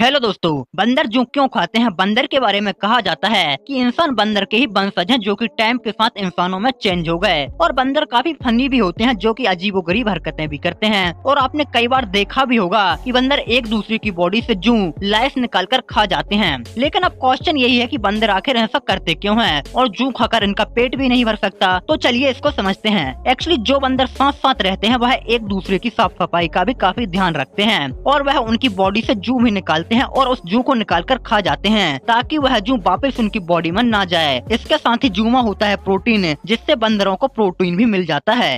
hello दोस्तों बंदर जू क्यों खाते हैं बंदर के बारे में कहा जाता है कि इंसान बंदर के ही वंशज हैं जो कि टाइम के साथ इंसानों में चेंज हो गए और बंदर काफी फनी भी होते हैं जो कि अजीबोगरीब हरकतें भी करते हैं और आपने कई बार देखा भी होगा कि बंदर एक दूसरे की बॉडी से जू लाइस निकाल कर खा जाते हैं लेकिन अब क्वेश्चन यही है की बंदर आखिर ऐसा करते क्यों है और जू खाकर इनका पेट भी नहीं भर सकता तो चलिए इसको समझते हैं एक्चुअली जो बंदर साथ साथ रहते हैं वह एक दूसरे की साफ सफाई का भी काफी ध्यान रखते हैं और वह उनकी बॉडी ऐसी जू भी निकालते करते हैं और उस जू को निकाल कर खा जाते हैं ताकि वह जू वापस उनकी बॉडी में ना जाए इसके साथ ही जूमा होता है प्रोटीन जिससे बंदरों को प्रोटीन भी मिल जाता है